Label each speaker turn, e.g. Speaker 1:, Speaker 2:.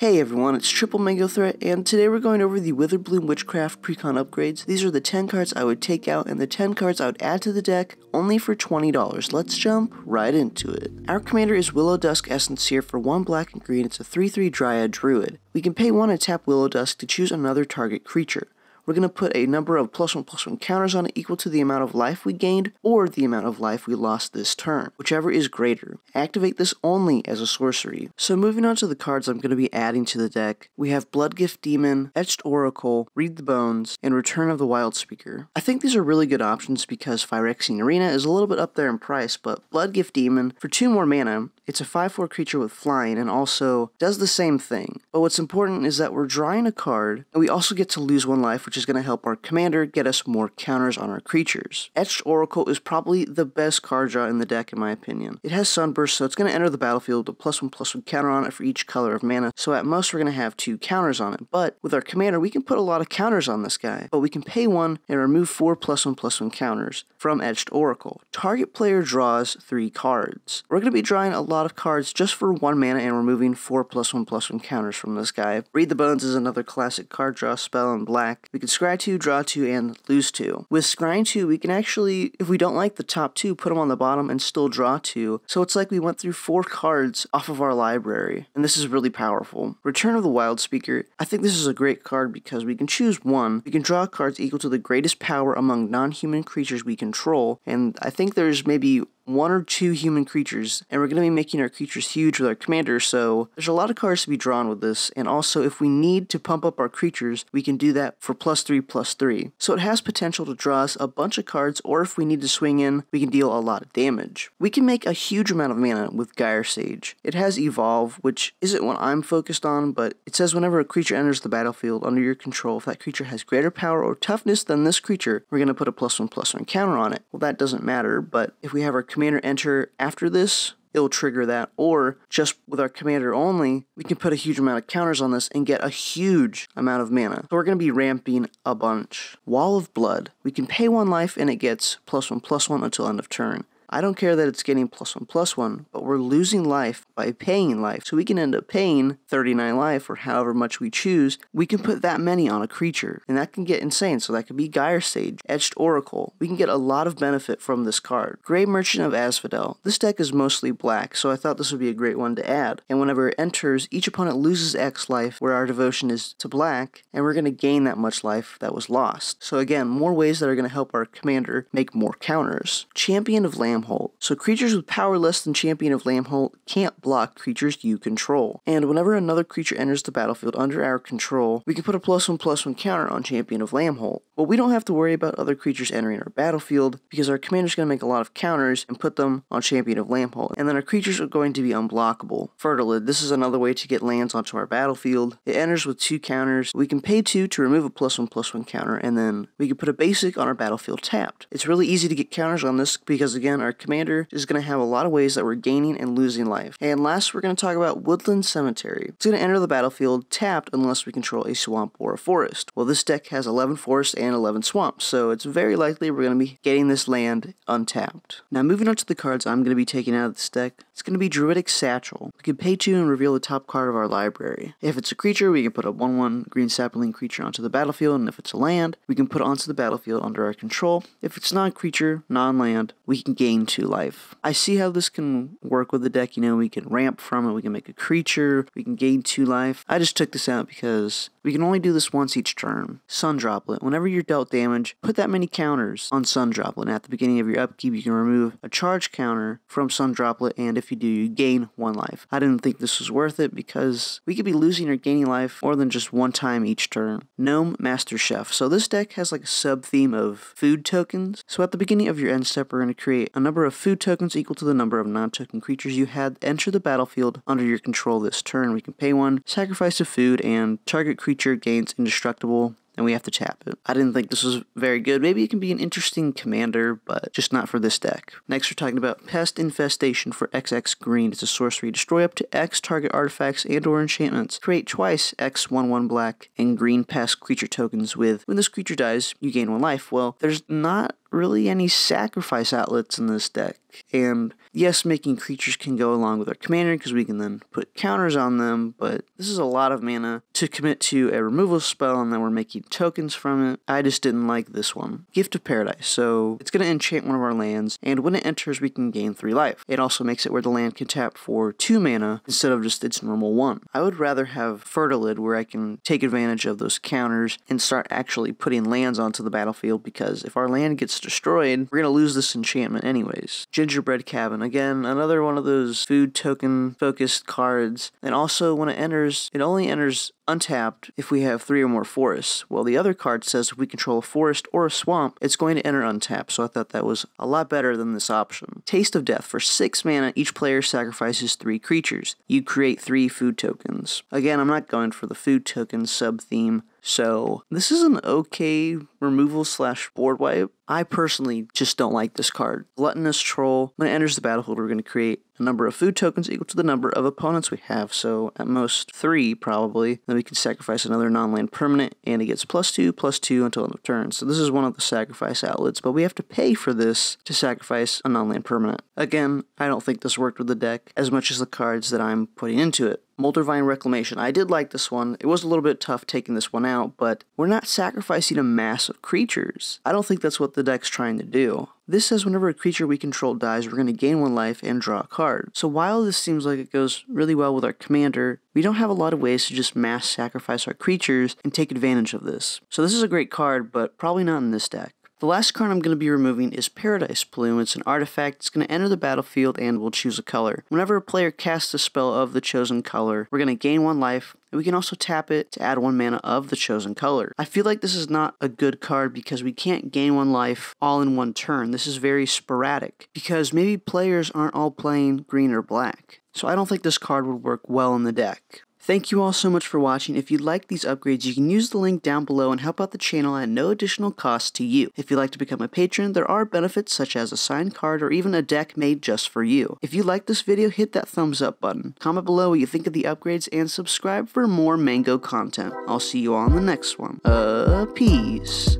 Speaker 1: Hey everyone, it's Triple Mango Threat, and today we're going over the Witherbloom Witchcraft Precon upgrades. These are the 10 cards I would take out and the 10 cards I would add to the deck, only for $20. Let's jump right into it. Our commander is Willow Dusk Essence here for 1 black and green. It's a 3-3 Dryad Druid. We can pay 1 and tap Willow Dusk to choose another target creature we're going to put a number of plus one plus one counters on it equal to the amount of life we gained or the amount of life we lost this turn, whichever is greater. Activate this only as a sorcery. So moving on to the cards I'm going to be adding to the deck, we have Blood Gift Demon, Etched Oracle, Read the Bones, and Return of the Wild Speaker. I think these are really good options because Phyrexian Arena is a little bit up there in price, but Blood Gift Demon, for two more mana, it's a 5-4 creature with flying and also does the same thing. But what's important is that we're drawing a card, and we also get to lose one life, which is going to help our commander get us more counters on our creatures. Etched Oracle is probably the best card draw in the deck in my opinion. It has Sunburst, so it's going to enter the battlefield with a plus one plus one counter on it for each color of mana, so at most we're going to have two counters on it. But with our commander, we can put a lot of counters on this guy, but we can pay one and remove four plus one plus one counters from Etched Oracle. Target player draws three cards. We're going to be drawing a lot of cards just for one mana and removing four plus one plus one counters from this guy. Read the Bones is another classic card draw spell in black. We can could scry two, draw two, and lose two. With scrying two, we can actually, if we don't like the top two, put them on the bottom and still draw two. So it's like we went through four cards off of our library, and this is really powerful. Return of the Wild Speaker. I think this is a great card because we can choose one. We can draw cards equal to the greatest power among non-human creatures we control, and I think there's maybe one or two human creatures, and we're going to be making our creatures huge with our commander, so there's a lot of cards to be drawn with this, and also if we need to pump up our creatures, we can do that for plus 3, plus 3. So it has potential to draw us a bunch of cards, or if we need to swing in, we can deal a lot of damage. We can make a huge amount of mana with Gyre Sage. It has Evolve, which isn't what I'm focused on, but it says whenever a creature enters the battlefield under your control, if that creature has greater power or toughness than this creature, we're going to put a plus 1, plus 1 counter on it. Well, that doesn't matter, but if we have our commander enter after this, it'll trigger that. Or just with our commander only, we can put a huge amount of counters on this and get a huge amount of mana. So we're going to be ramping a bunch. Wall of Blood. We can pay one life and it gets plus one plus one until end of turn. I don't care that it's getting plus one plus one, but we're losing life by paying life. So we can end up paying 39 life or however much we choose. We can put that many on a creature, and that can get insane. So that could be Gyre Sage, Etched Oracle. We can get a lot of benefit from this card. Grey Merchant of Asphodel. This deck is mostly black, so I thought this would be a great one to add. And whenever it enters, each opponent loses X life, where our devotion is to black, and we're going to gain that much life that was lost. So again, more ways that are going to help our commander make more counters. Champion of Land Lamholt, so creatures with power less than Champion of Lamholt can't block creatures you control. And whenever another creature enters the battlefield under our control, we can put a plus one plus one counter on Champion of Lamholt. But we don't have to worry about other creatures entering our battlefield because our commander's going to make a lot of counters and put them on Champion of Lamholt, and then our creatures are going to be unblockable. Fertilid, this is another way to get lands onto our battlefield. It enters with two counters. We can pay two to remove a plus one plus one counter, and then we can put a basic on our battlefield tapped. It's really easy to get counters on this because again, our our commander is going to have a lot of ways that we're gaining and losing life. And last, we're going to talk about Woodland Cemetery. It's going to enter the battlefield tapped unless we control a swamp or a forest. Well, this deck has 11 forests and 11 swamps, so it's very likely we're going to be getting this land untapped. Now, moving on to the cards I'm going to be taking out of this deck, it's going to be Druidic Satchel. We can pay two and reveal the top card of our library. If it's a creature, we can put a 1-1 green sapling creature onto the battlefield, and if it's a land, we can put onto the battlefield under our control. If it's non-creature, non-land, we can gain two life. I see how this can work with the deck, you know, we can ramp from it, we can make a creature, we can gain two life. I just took this out because we can only do this once each turn. Sun Droplet. Whenever you're dealt damage, put that many counters on Sun Droplet. And at the beginning of your upkeep, you can remove a charge counter from Sun Droplet, and if you do, you gain one life. I didn't think this was worth it because we could be losing or gaining life more than just one time each turn. Gnome Master Chef. So this deck has like a sub theme of food tokens. So at the beginning of your end step, we're going to create a number of food tokens equal to the number of non-token creatures you had enter the battlefield under your control this turn. We can pay one, sacrifice a food, and target creature gains indestructible and we have to tap it. I didn't think this was very good. Maybe it can be an interesting commander, but just not for this deck. Next, we're talking about Pest Infestation for XX green. It's a sorcery. Destroy up to X target artifacts and or enchantments. Create twice X11 black and green pest creature tokens with. When this creature dies, you gain one life. Well, there's not really any sacrifice outlets in this deck. And yes, making creatures can go along with our commander because we can then put counters on them, but this is a lot of mana to commit to a removal spell and then we're making tokens from it. I just didn't like this one. Gift of Paradise. So it's going to enchant one of our lands, and when it enters, we can gain three life. It also makes it where the land can tap for two mana instead of just its normal one. I would rather have Fertilid where I can take advantage of those counters and start actually putting lands onto the battlefield because if our land gets destroyed, we're going to lose this enchantment anyways. Gingerbread Cabin, again, another one of those food token focused cards. And also when it enters, it only enters untapped if we have three or more forests. Well, the other card says if we control a forest or a swamp, it's going to enter untapped, so I thought that was a lot better than this option. Taste of Death. For 6 mana, each player sacrifices 3 creatures. You create 3 food tokens. Again, I'm not going for the food token sub-theme, so this is an okay removal slash board wipe. I personally just don't like this card. Gluttonous Troll. When it enters the battlefield, we're going to create the number of food tokens equal to the number of opponents we have, so at most three probably. Then we can sacrifice another non-land permanent, and it gets plus two, plus two until end of turn. So this is one of the sacrifice outlets, but we have to pay for this to sacrifice a non-land permanent. Again, I don't think this worked with the deck as much as the cards that I'm putting into it. Moldervine Reclamation. I did like this one. It was a little bit tough taking this one out, but we're not sacrificing a mass of creatures. I don't think that's what the deck's trying to do. This says whenever a creature we control dies, we're going to gain one life and draw a card. So while this seems like it goes really well with our commander, we don't have a lot of ways to just mass sacrifice our creatures and take advantage of this. So this is a great card, but probably not in this deck. The last card I'm going to be removing is Paradise Blue. It's an artifact. It's going to enter the battlefield and we'll choose a color. Whenever a player casts a spell of the chosen color, we're going to gain one life, and we can also tap it to add one mana of the chosen color. I feel like this is not a good card because we can't gain one life all in one turn. This is very sporadic because maybe players aren't all playing green or black. So I don't think this card would work well in the deck. Thank you all so much for watching. If you like these upgrades, you can use the link down below and help out the channel at no additional cost to you. If you'd like to become a patron, there are benefits such as a signed card or even a deck made just for you. If you like this video, hit that thumbs up button. Comment below what you think of the upgrades and subscribe for more Mango content. I'll see you all in the next one. Uh, peace.